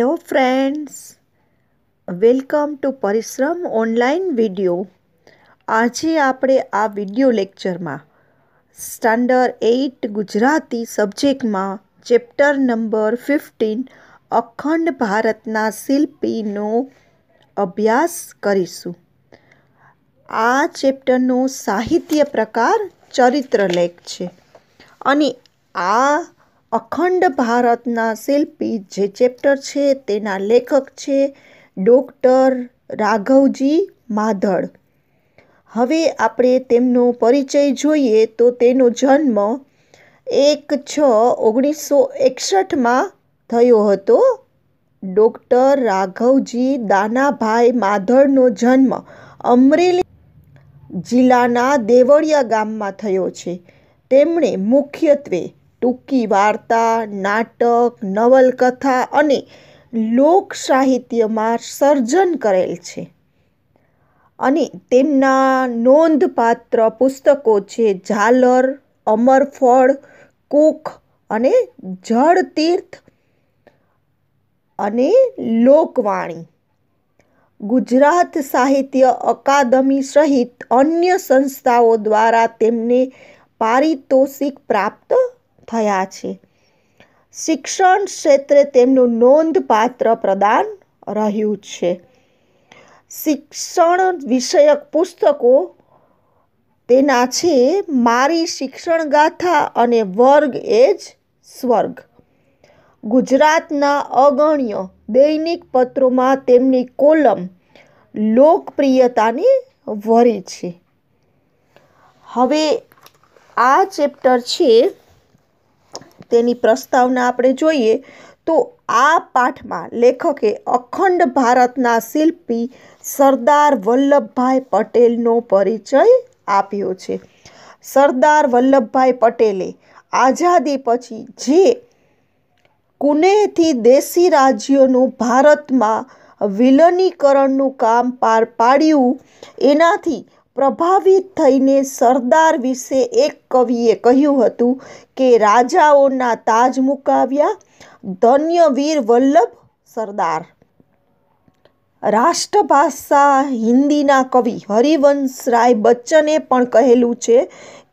hello friends welcome to Parishram online video આજે આપણે આ વિડીયો લેક્ચરમાં સ્ટાન્ડર્ડ એઇટ ગુજરાતી સબ્જેક્ટમાં ચેપ્ટર નંબર ફિફ્ટીન અખંડ ભારતના શિલ્પીનો અભ્યાસ કરીશું આ ચેપ્ટરનો સાહિત્ય પ્રકાર ચરિત્રલેખ છે અને આ અખંડ ભારતના શિલ્પી જે ચેપ્ટર છે તેના લેખક છે ડૉક્ટર રાઘવજી માધળ હવે આપણે તેમનો પરિચય જોઈએ તો તેનો જન્મ એક છ ઓગણીસો એકસઠમાં થયો હતો ડૉક્ટર રાઘવજી દાનાભાઈ માધળનો જન્મ અમરેલી જિલ્લાના દેવળિયા ગામમાં થયો છે તેમણે મુખ્યત્વે ટૂંકી વાર્તા નાટક નવલકથા અને લોક સાહિત્યમાં સર્જન કરેલ છે અને તેમના નોંધપાત્ર પુસ્તકો છે ઝાલર અમરફળ કુખ અને જળ તીર્થ અને લોકવાણી ગુજરાત સાહિત્ય અકાદમી સહિત અન્ય સંસ્થાઓ દ્વારા તેમને પારિતોષિક પ્રાપ્ત થયા છે શિક્ષણ ક્ષેત્રે તેમનું નોંધપાત્ર પ્રદાન રહ્યું છે શિક્ષણ વિષયક પુસ્તકો તેના છે મારી શિક્ષણ ગાથા અને વર્ગ એ જ સ્વર્ગ ગુજરાતના અગણ્ય દૈનિક પત્રોમાં તેમની કોલમ લોકપ્રિયતાની વરી છે હવે આ ચેપ્ટર છે તેની પ્રસ્તાવના આપણે જોઈએ તો આ પાઠમાં લેખકે અખંડ ભારતના શિલ્પી સરદાર વલ્લભભાઈ પટેલનો પરિચય આપ્યો છે સરદાર વલ્લભભાઈ પટેલે આઝાદી પછી જે કુનેથી દેશી રાજ્યોનું ભારતમાં વિલનીકરણનું કામ પાર પાડ્યું એનાથી પ્રભાવિત થઈને સરદાર વિશે એક કવિએ કહ્યું હતું કે રાજાઓના તાજ મુકાવ્યા ધન્ય વીર વલ્લભ સરદાર રાષ્ટ્રભાષા હિન્દીના કવિ હરિવંશ રાય બચ્ચને પણ કહેલું છે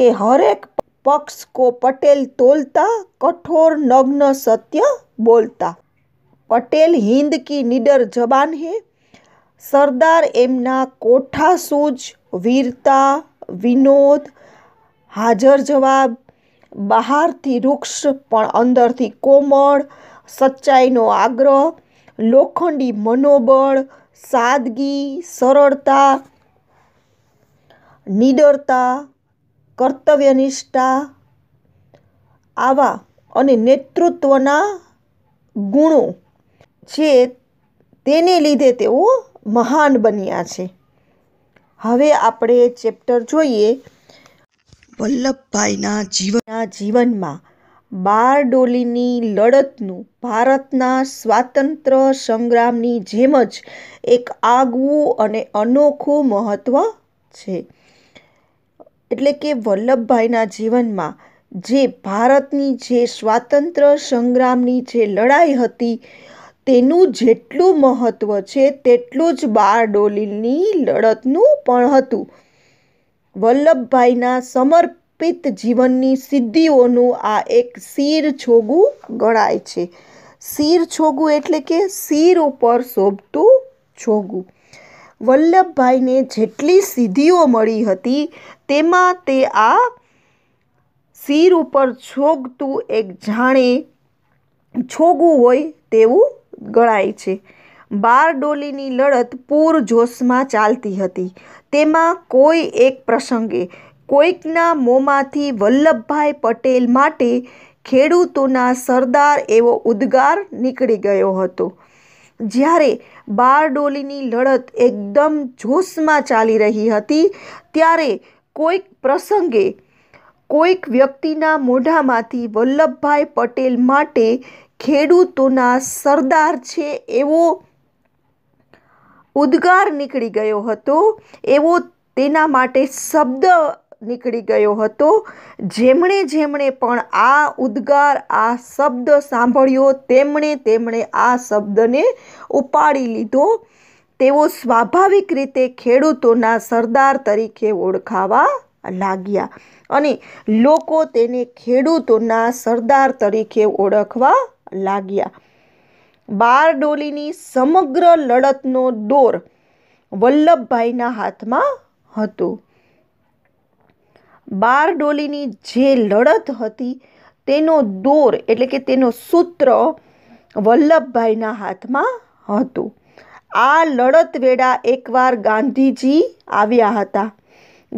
કે હરેક પક્ષ કો પટેલ તોલતા કઠોર નગ્ન સત્ય બોલતા પટેલ હિન્દ કી નિડર જબાન હે સરદાર એમના કોઠા સૂજ વીરતા વિનોદ હાજર જવાબ બહારથી વૃક્ષ પણ અંદરથી કોમળ સચ્ચાઈનો આગ્રહ લોખંડી મનોબળ સાદગી સરળતા નિડરતા કર્તવ્યનિષ્ઠા આવા અને નેતૃત્વના ગુણો છે તેને લીધે તેઓ મહાન બન્યા છે હવે આપણે ચેપ્ટર જોઈએ વલ્લભભાઈના જીવનના જીવનમાં બારડોલીની લડતનું ભારતના સ્વાતંત્ર્ય સંગ્રામની જેમ જ એક આગવું અને અનોખું મહત્ત્વ છે એટલે કે વલ્લભભાઈના જીવનમાં જે ભારતની જે સ્વાતંત્ર્ય સંગ્રામની જે લડાઈ હતી તેનું જેટલું મહત્ત્વ છે તેટલું જ બારડોલીની લડતનું પણ હતું વલ્લભભાઈના સમર્પિત જીવનની સિદ્ધિઓનું આ એક શીર છોગું ગણાય છે શીર છોગું એટલે કે શીર ઉપર શોભતું છોગું વલ્લભભાઈને જેટલી સિદ્ધિઓ મળી હતી તેમાં તે આ શિર ઉપર છોગતું એક જાણે છોગું હોય તેવું ગણાય છે બારડોલીની લડત પૂર જોશમાં ચાલતી હતી તેમાં કોઈ એક પ્રસંગે કોઈકના મોંમાંથી વલ્લભભાઈ પટેલ માટે ખેડૂતોના સરદાર એવો ઉદ્ગાર નીકળી ગયો હતો જ્યારે બારડોલીની લડત એકદમ જોશમાં ચાલી રહી હતી ત્યારે કોઈક પ્રસંગે કોઈક વ્યક્તિના મોઢામાંથી વલ્લભભાઈ પટેલ માટે ખેડૂતોના સરદાર છે એવો ઉદ્ગાર નીકળી ગયો હતો એવો તેના માટે શબ્દ નીકળી ગયો હતો જેમણે જેમણે પણ આ ઉદ્ગાર આ શબ્દ સાંભળ્યો તેમણે તેમણે આ શબ્દને ઉપાડી લીધો તેઓ સ્વાભાવિક રીતે ખેડૂતોના સરદાર તરીકે ઓળખાવા લાગ્યા અને લોકો તેને ખેડૂતોના સરદાર તરીકે ઓળખવા લાગ્યા બારડોલીની સમગ્ર લડતનો દોર વલ્લભભાઈના હાથમાં હતો બારડોલીની જે લડત હતી તેનો દોર એટલે કે તેનો સૂત્ર વલ્લભભાઈના હાથમાં હતો આ લડત વેળા એકવાર ગાંધીજી આવ્યા હતા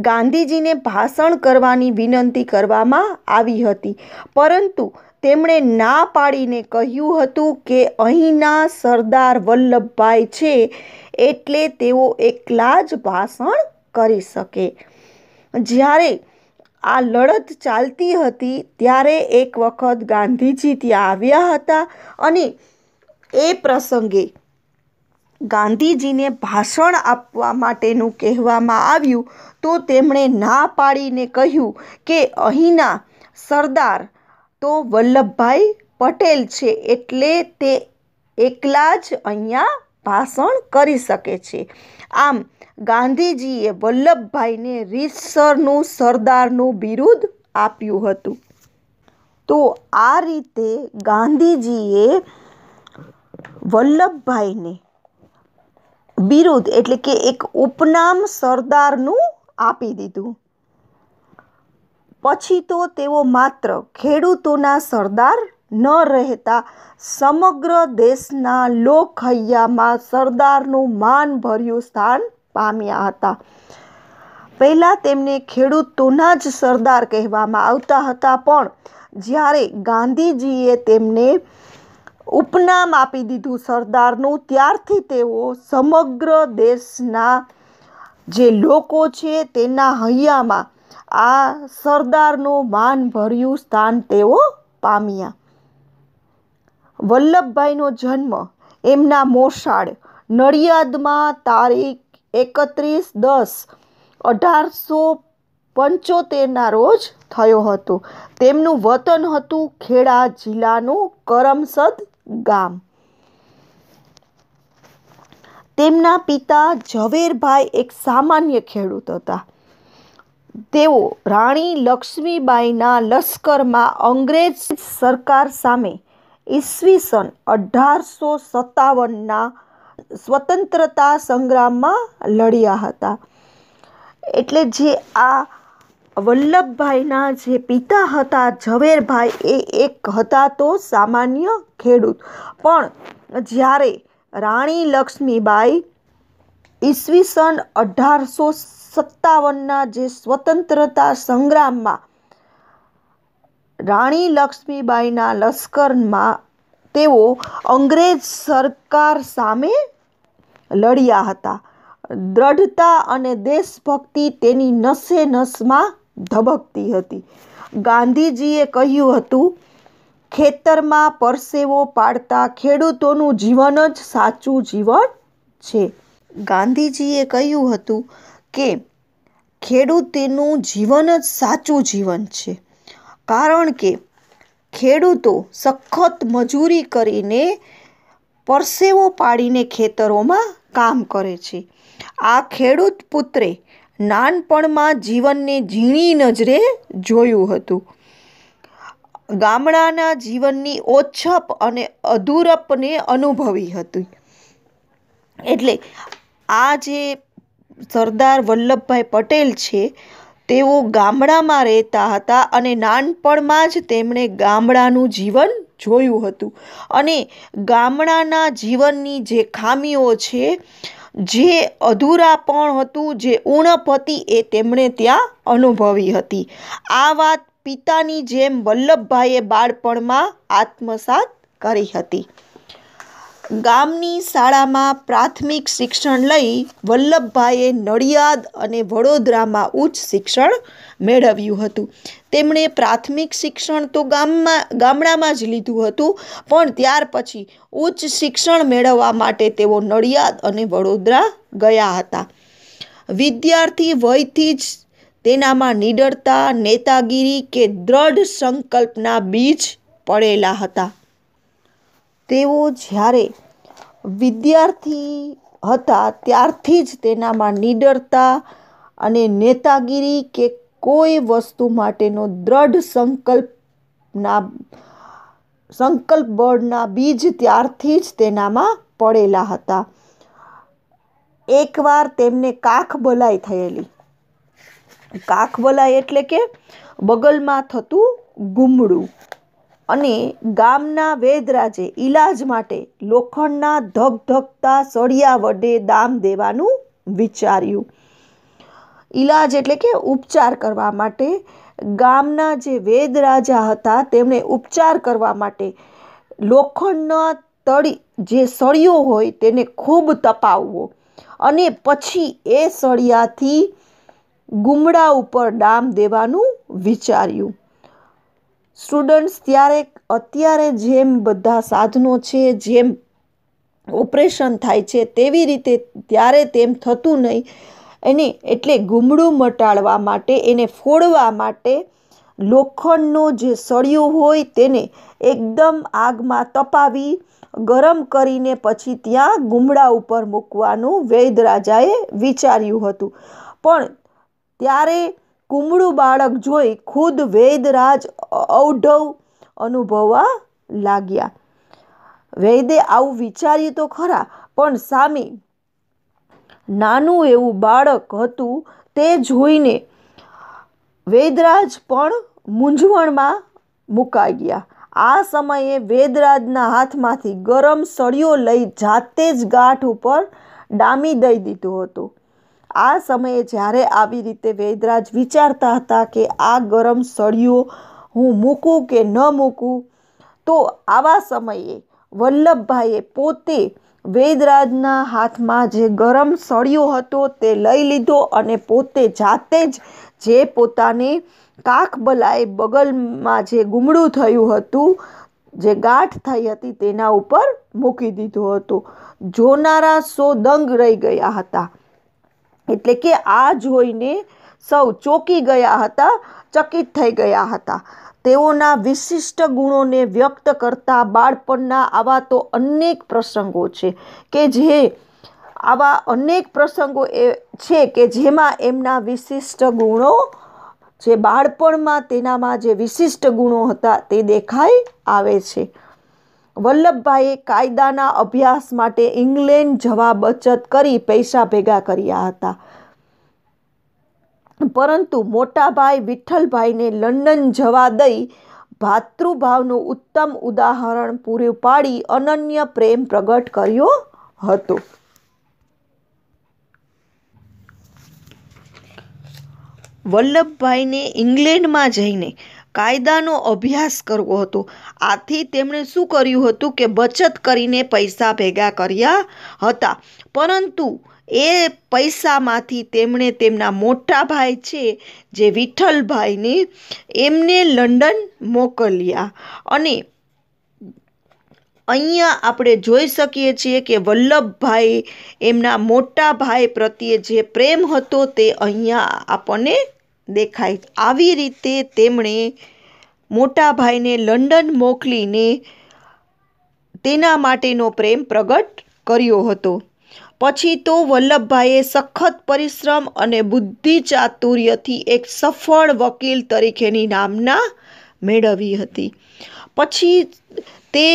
ગાંધીજીને ભાષણ કરવાની વિનંતી કરવામાં આવી હતી પરંતુ તેમણે ના પાડીને કહ્યું હતું કે અહીંના સરદાર વલ્લભભાઈ છે એટલે તેઓ એકલા જ ભાષણ કરી શકે જ્યારે આ લડત ચાલતી હતી ત્યારે એક વખત ગાંધીજી ત્યાં આવ્યા હતા અને એ પ્રસંગે ગાંધીજીને ભાષણ આપવા માટેનું કહેવામાં આવ્યું તો તેમણે ના પાડીને કહ્યું કે અહીંના સરદાર તો વલ્લભભાઈ પટેલ છે એટલે તે એકલા જ અહીંયા ભાષણ કરી શકે છે આમ ગાંધીજીએ વલ્લભભાઈને રીતસરનું સરદારનું બિરુદ આપ્યું હતું તો આ રીતે ગાંધીજીએ વલ્લભભાઈને બિરુદ એટલે કે એક ઉપનામ સરદારનું આપી દીધું પછી તો તેઓ માત્ર ખેડૂતોના સરદાર ન રહેતા સમગ્ર દેશના લોકહૈયામાં સરદારનું માનભર્યું સ્થાન પામ્યા હતા પહેલાં તેમને ખેડૂતોના જ સરદાર કહેવામાં આવતા હતા પણ જ્યારે ગાંધીજીએ તેમને ઉપનામ આપી દીધું સરદારનું ત્યારથી તેઓ સમગ્ર દેશના જે લોકો છે તેના હૈયામાં આ સરદારનું માનભર્યું સ્થાન તેઓ પામ્યા વલ્લભભાઈનો જન્મ એમના મોસાળ નડિયાદમાં તારીખ એકત્રીસ દસ અઢારસો પંચોતેરના રોજ થયો હતો તેમનું વતન હતું ખેડા જિલ્લાનું કરમસદ ગામ તેમના પિતા ઝવેરભાઈ એક સામાન્ય ખેડૂત હતા તેઓ રાણી લક્ષ્મીબાઈના લશ્કરમાં અંગ્રેજ સરકાર સામે ઈસવીસન અઢારસો સત્તાવનના સ્વતંત્રતા સંગ્રામમાં લડ્યા હતા એટલે જે આ વલ્લભભાઈના જે પિતા હતા ઝવેરભાઈ એ એક હતા તો સામાન્ય ખેડૂત પણ જ્યારે રાણી લક્ષ્મીબાઈ ઈસવીસન અઢારસો સત્તાવનના જે સ્વતંત્રતા સંગ્રામમાં રાણી લક્ષ્મીબાઈના લશ્કરમાં તેઓ અંગ્રેજ સરકાર સામે લડ્યા હતા દ્રઢતા અને દેશભક્તિ તેની નસે નસમાં ધબકતી હતી ગાંધીજીએ કહ્યું હતું ખેતરમાં પરસેવો પાડતા ખેડૂતોનું જીવન જ સાચું જીવન છે ગાંધીજીએ કહ્યું હતું કે ખેડૂતનું જીવન જ સાચું જીવન છે કારણ કે ખેડૂતો સખત મજૂરી કરીને પરસેવો પાડીને ખેતરોમાં કામ કરે છે આ ખેડૂત પુત્રે નાનપણમાં જીવનને ઝીણી નજરે જોયું હતું ગામડાના જીવનની ઓછપ અને અધૂરપને અનુભવી હતી એટલે આ જે સરદાર વલ્લભભાઈ પટેલ છે તેઓ ગામડામાં રહેતા હતા અને નાનપણમાં જ તેમણે ગામડાનું જીવન જોયું હતું અને ગામડાના જીવનની જે ખામીઓ છે જે અધૂરાપણ હતું જે ઉણપ હતી એ તેમણે ત્યાં અનુભવી હતી આ વાત પિતાની જેમ વલ્લભભાઈએ બાળપણમાં આત્મસાત કરી હતી ગામની શાળામાં પ્રાથમિક શિક્ષણ લઈ વલ્લભભાઈએ નડિયાદ અને વડોદરામાં ઉચ્ચ શિક્ષણ મેળવ્યું હતું તેમણે પ્રાથમિક શિક્ષણ તો ગામમાં ગામડામાં જ લીધું હતું પણ ત્યાર પછી ઉચ્ચ શિક્ષણ મેળવવા માટે તેઓ નડિયાદ અને વડોદરા ગયા હતા વિદ્યાર્થી વયથી જ તેનામાં નિડરતા નેતાગીરી કે દ્રઢ સંકલ્પના બીજ પડેલા હતા તેઓ જ્યારે વિદ્યાર્થી હતા ત્યારથી જ તેનામાં નીડરતા અને નેતાગીરી કે કોઈ વસ્તુ માટેનો દ્રઢ સંકલ્પના સંકલ્પ બળના બીજ ત્યારથી જ તેનામાં પડેલા હતા એકવાર તેમને કાખ બલાઈ થયેલી કાખ બલાઈ એટલે કે બગલમાં થતું ગુમડું અને ગામના વેદરાજે ઈલાજ માટે લોખંડના ધગધગતા સળિયા વડે દામ દેવાનું વિચાર્યું ઈલાજ એટલે કે ઉપચાર કરવા માટે ગામના જે વેદ રાજા હતા તેમણે ઉપચાર કરવા માટે લોખંડના તળી જે સળિયો હોય તેને ખૂબ તપાવવો અને પછી એ સળિયાથી ગુમડા ઉપર ડામ દેવાનું વિચાર્યું સ્ટુડન્ટ્સ ત્યારે અત્યારે જેમ બધા સાધનો છે જેમ ઓપરેશન થાય છે તેવી રીતે ત્યારે તેમ થતું નહીં એને એટલે ગુમડું મટાડવા માટે એને ફોડવા માટે લોખંડનો જે સળિયો હોય તેને એકદમ આગમાં તપાવી ગરમ કરીને પછી ત્યાં ગુમડા ઉપર મૂકવાનું વૈદ રાજાએ વિચાર્યું હતું પણ ત્યારે કુમળું બાળક જોઈ ખુદ વેદરાજ ઔઢવ અનુભવવા લાગ્યા વૈદે આવું વિચાર્યું તો ખરા પણ સામી નાનું એવું બાળક હતું તે જોઈને વેદરાજ પણ મૂંઝવણમાં મુકાઈ ગયા આ સમયે વેદરાજના હાથમાંથી ગરમ સળિયો લઈ જાતે જ ગાંઠ ઉપર ડામી દઈ દીધું હતું આ સમયે જ્યારે આવી રીતે વેદરાજ વિચારતા હતા કે આ ગરમ સળિયો હું મૂકું કે ન મૂકું તો આવા સમયે વલ્લભભાઈએ પોતે વેદરાજના હાથમાં જે ગરમ સળિયો હતો તે લઈ લીધો અને પોતે જાતે જ જે પોતાને કાકબલાએ બગલમાં જે ગુમડું થયું હતું જે ગાંઠ થઈ હતી તેના ઉપર મૂકી દીધું હતું જોનારા સો દંગ રહી ગયા હતા એટલે કે આ જોઈને સૌ ચોંકી ગયા હતા ચકિત થઈ ગયા હતા તેઓના વિશિષ્ટ ગુણોને વ્યક્ત કરતા બાળપણના આવા તો અનેક પ્રસંગો છે કે જે આવા અનેક પ્રસંગો એ છે કે જેમાં એમના વિશિષ્ટ ગુણો જે બાળપણમાં તેનામાં જે વિશિષ્ટ ગુણો હતા તે દેખાઈ આવે છે વલ્લભભાઈએ કાયદાના અભ્યાસ માટે ઇંગ્લેન્ડ જવા બચત કરી પૈસા ભેગા કર્યા હતા પરંતુ મોટાભાઈ વિઠ્ઠલભાઈને લંડન જવા દઈ ભાતૃભાવનું ઉત્તમ ઉદાહરણ પૂરું પાડી અનન્ય પ્રેમ પ્રગટ કર્યો હતો વલ્લભભાઈને ઇંગ્લેન્ડમાં જઈને કાયદાનો અભ્યાસ કરવો હતો આથી તેમણે શું કર્યું હતું કે બચત કરીને પૈસા ભેગા કર્યા હતા પરંતુ એ પૈસામાંથી તેમણે તેમના મોટા ભાઈ છે જે વિઠ્ઠલભાઈને એમને લંડન મોકલ્યા અને અહીંયા આપણે જોઈ શકીએ છીએ કે વલ્લભભાઈ એમના મોટા ભાઈ પ્રત્યે જે પ્રેમ હતો તે અહીંયા આપણને દેખાય આવી રીતે તેમણે મોટા ભાઈને લંડન મોકલીને તેના માટેનો પ્રેમ પ્રગટ કર્યો હતો પછી તો વલ્લભભાઈએ સખત પરિશ્રમ અને બુદ્ધિ ચાતુર્યથી એક સફળ વકીલ તરીકેની નામના મેળવી હતી પછી તે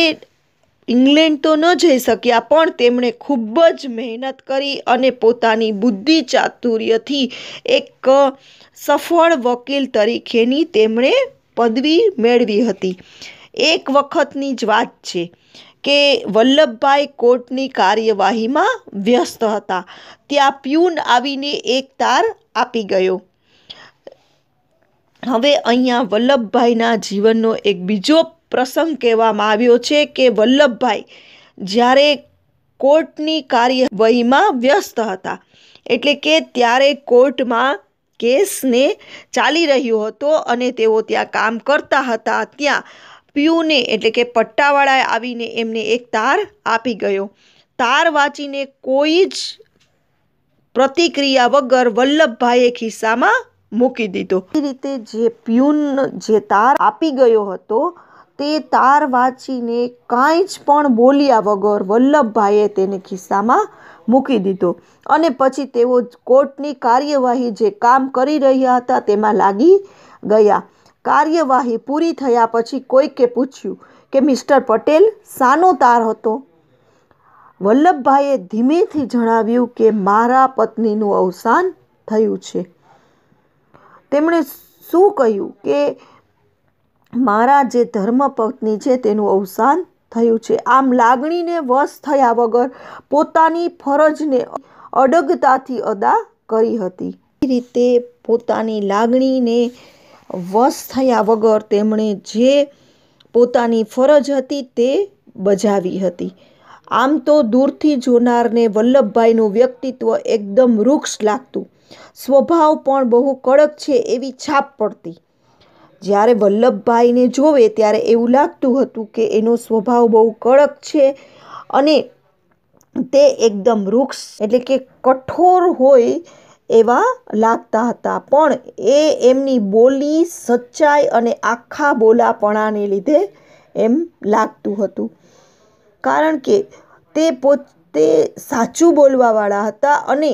ઇંગ્લેન્ડ તો ન જઈ શક્યા પણ તેમણે ખૂબ જ મહેનત કરી અને પોતાની બુદ્ધિ ચાતુર્યથી એક સફળ વકીલ તરીકેની તેમણે પદવી મેળવી હતી એક વખતની જ વાત છે કે વલ્લભભાઈ કોર્ટની કાર્યવાહીમાં વ્યસ્ત હતા ત્યાં પ્યુન આવીને એક તાર આપી ગયો હવે અહીંયા વલ્લભભાઈના જીવનનો એક બીજો પ્રસંગ કહેવામાં આવ્યો છે કે વલ્લભભાઈ જ્યારે કોર્ટની કાર્યવાહીમાં વ્યસ્ત હતા એટલે કે ત્યારે કોર્ટમાં કેસને ચાલી રહ્યો હતો અને તેઓ ત્યાં કામ કરતા હતા ત્યાં પ્યુને એટલે કે પટ્ટાવાળાએ આવીને એમને એક તાર આપી ગયો તાર વાંચીને કોઈ જ પ્રતિક્રિયા વગર વલ્લભભાઈએ ખિસ્સામાં મૂકી દીધો એ રીતે જે પ્યુન જે તાર આપી ગયો હતો તે તાર વાંચીને કાંઈ જ પણ બોલ્યા વગર વલ્લભભાઈએ તેને ખિસ્સામાં મૂકી દીધો અને પછી તેઓ કોર્ટની કાર્યવાહી જે કામ કરી રહ્યા હતા તેમાં લાગી ગયા કાર્યવાહી પૂરી થયા પછી કોઈકે પૂછ્યું કે મિસ્ટર પટેલ સાનો તાર હતો વલ્લભભાઈએ ધીમેથી જણાવ્યું કે મારા પત્નીનું અવસાન થયું છે તેમણે શું કહ્યું કે મારા જે ધર્મપત્ની છે તેનું અવસાન થયું છે આમ લાગણીને વશ થયા વગર પોતાની ફરજને અડગતાથી અદા કરી હતી એ રીતે પોતાની લાગણીને વશ થયા વગર તેમણે જે પોતાની ફરજ હતી તે બજાવી હતી આમ તો દૂરથી જોનારને વલ્લભભાઈનું વ્યક્તિત્વ એકદમ વૃક્ષ લાગતું સ્વભાવ પણ બહુ કડક છે એવી છાપ પડતી જ્યારે વલ્લભભાઈને જોવે ત્યારે એવું લાગતું હતું કે એનો સ્વભાવ બહુ કડક છે અને તે એકદમ વૃક્ષ એટલે કે કઠોર હોય એવા લાગતા હતા પણ એ એમની બોલી સચ્ચાઈ અને આખા બોલાપણાને લીધે એમ લાગતું હતું કારણ કે તે પોતે સાચું બોલવાવાળા હતા અને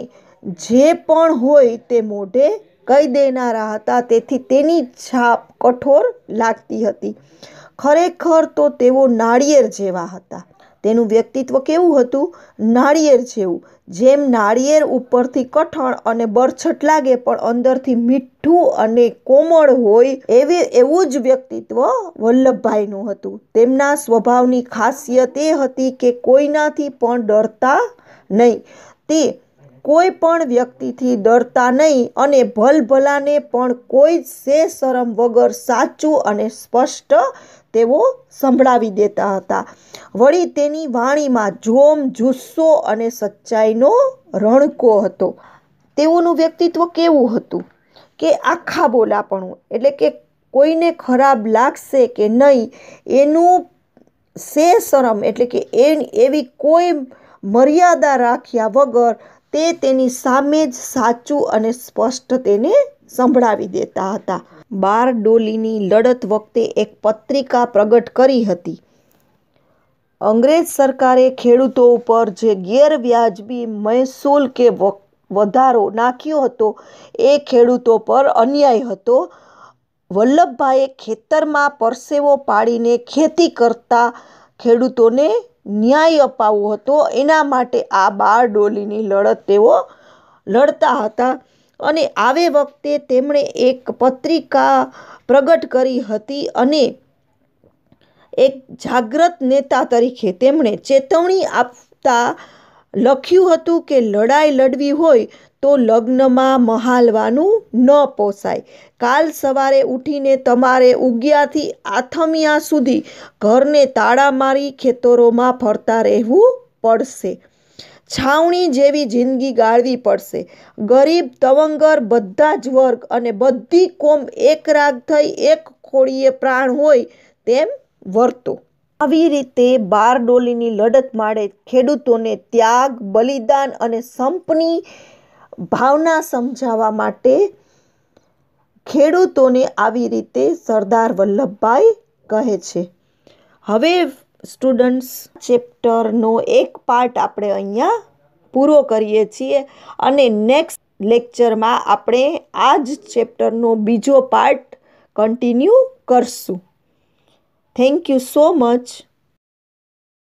જે પણ હોય તે મોઢે કહી દેનારા હતા તેથી તેની છાપ કઠોર લાગતી હતી ખરેખર તો તેઓ નાળિયેર જેવા હતા તેનું વ્યક્તિત્વ કેવું હતું નાળિયેર જેવું જેમ નાળિયેર ઉપરથી કઠણ અને બરછટ લાગે પણ અંદરથી મીઠું અને કોમળ હોય એવે એવું જ વ્યક્તિત્વ વલ્લભભાઈનું હતું તેમના સ્વભાવની ખાસિયત એ હતી કે કોઈનાથી પણ ડરતા નહીં તે કોઈ પણ વ્યક્તિથી ડરતા નહીં અને ભલભલાને પણ કોઈ સે શરમ વગર સાચું અને સ્પષ્ટ તેઓ સંભળાવી દેતા હતા વળી તેની વાણીમાં જોમ જુસ્સો અને સચ્ચાઈનો રણકો હતો તેઓનું વ્યક્તિત્વ કેવું હતું કે આખા બોલાપણું એટલે કે કોઈને ખરાબ લાગશે કે નહીં એનું સે શરમ એટલે કે એ એવી કોઈ મર્યાદા રાખ્યા વગર તે તેની સામે જ સાચું અને સ્પષ્ટ તેને સંભળાવી દેતા હતા બારડોલીની લડત વખતે એક પત્રિકા પ્રગટ કરી હતી અંગ્રેજ સરકારે ખેડૂતો ઉપર જે ગેરવ્યાજબી મહેસૂલ કે વધારો નાખ્યો હતો એ ખેડૂતો પર અન્યાય હતો વલ્લભભાઈએ ખેતરમાં પરસેવો પાડીને ખેતી કરતા ખેડૂતોને ન્યાય અપાવવો હતો એના માટે આ બાર ડોલીની લડત તેઓ લડતા હતા અને આવે વખતે તેમણે એક પત્રિકા પ્રગટ કરી હતી અને એક જાગ્રત નેતા તરીકે તેમણે ચેતવણી આપતા લખ્યું હતું કે લડાઈ લડવી હોય તો લગ્નમાં મહાલવાનું ન પોસાય કાલ સવારે ઉઠીને તમારે ઉગ્યાથી આથમિયા સુધી ઘરને તાળા મારી ખેતરોમાં ફરતા રહેવું પડશે છાવણી જેવી જિંદગી ગાળવી પડશે ગરીબ તવંગર બધા જ વર્ગ અને બધી કોમ એક રાગ થઈ એક ખોળીએ પ્રાણ હોય તેમ વર્તો આવી રીતે બારડોલીની લડત માડે ખેડૂતોને ત્યાગ બલિદાન અને સંપની ભાવના સમજાવવા માટે ખેડૂતોને આવી રીતે સરદાર વલ્લભભાઈ કહે છે હવે સ્ટુડન્ટ્સ ચેપ્ટરનો એક પાર્ટ આપણે અહીંયા પૂરો કરીએ છીએ અને નેક્સ્ટ લેક્ચરમાં આપણે આ જ ચેપ્ટરનો બીજો પાર્ટ કન્ટિન્યુ કરશું થેન્ક યુ સો મચ